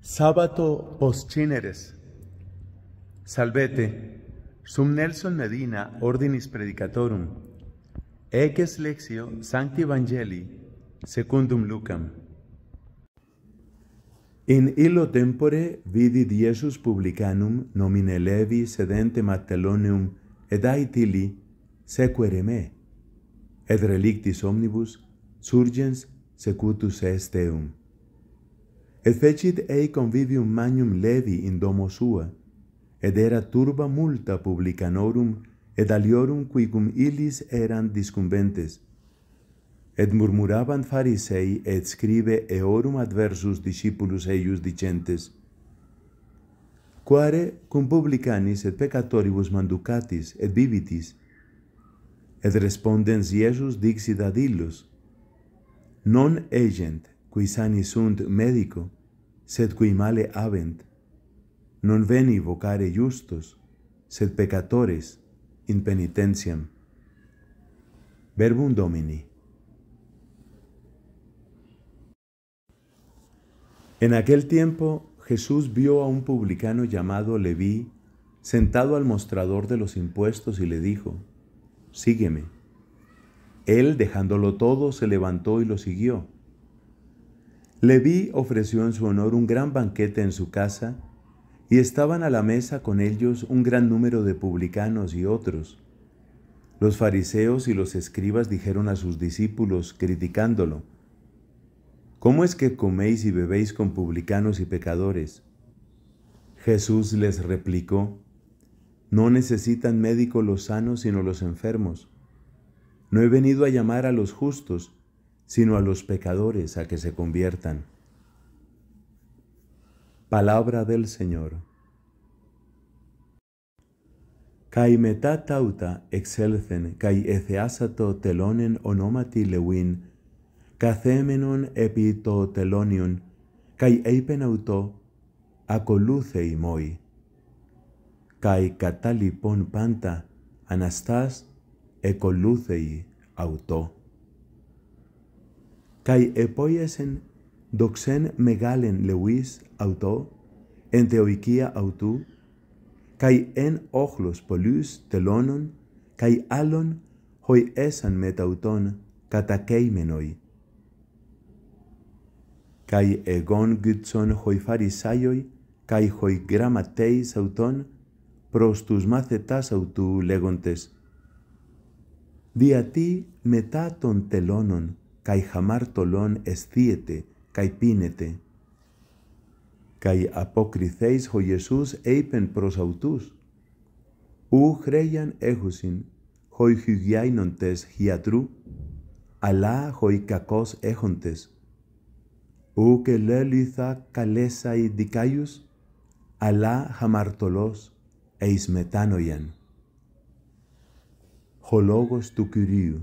Sábado post cineres. Salvete, sum Nelson Medina ordinis predicatorum, eques lexio sancti evangelii secundum lucam. In illo tempore vidi Diesus publicanum nomine levi sedente mateloneum ed aetili sequere me, et relictis omnibus surgens secutus esteum. Et fecit ei convivium magnum levi in domo sua, ed era turba multa publicanorum, ed aliorum quicum illis eran discumbentes. Et murmuraban farisei, et scribe eorum adversus discipulus eius dicentes, quare cum publicanis et peccatoribus manducatis et vivitis, et respondens Iesus dixit ad illus, non egent, qui sani sunt medico, sed qui male avent Non veni vocare justos, sed peccatores in penitentiam. Verbum Domini. En aquel tiempo Jesús vio a un publicano llamado Leví sentado al mostrador de los impuestos y le dijo, Sígueme. Él, dejándolo todo, se levantó y lo siguió. Leví ofreció en su honor un gran banquete en su casa, y estaban a la mesa con ellos un gran número de publicanos y otros. Los fariseos y los escribas dijeron a sus discípulos, criticándolo, ¿Cómo es que coméis y bebéis con publicanos y pecadores? Jesús les replicó, No necesitan médico los sanos, sino los enfermos. No he venido a llamar a los justos, sino a los pecadores a que se conviertan. Palabra del Señor. kai tauta excelcen, kai eceasato telonen onomati lewin, cacemenon epito telonion, cai eipen auto moi. kai catalipon panta, anastas ecoluzei auto. καὶ επόιεσεν δοξέν μεγάλεν λεουίς αυτό, εν θεοικία αυτού, καί εν όχλος πολλούς τελώνων, καί άλλων χοι έσαν με ταυτόν κατακέιμενοι. Καί εγών γυτσον χοι φαρισάιοι, καί χοι γραμματέις αυτον, προς τους μάθετάς αυτού λέγοντες. Διατί μετά των τελώνων καί χαμάρ τολόν καί πίνεται. Καί Καί αποκριθέις ο Jesús προς προς αυτούς. Ου χρέιαν έχουσιν, χοι χυγιάινοντες χιατρού, αλλά χοι κακός έχοντες. Ου και καλέσαι οι δικάιους, αλλά χαμαρτωλός εισμετάνοιαν. Ο λόγος του Κυρίου.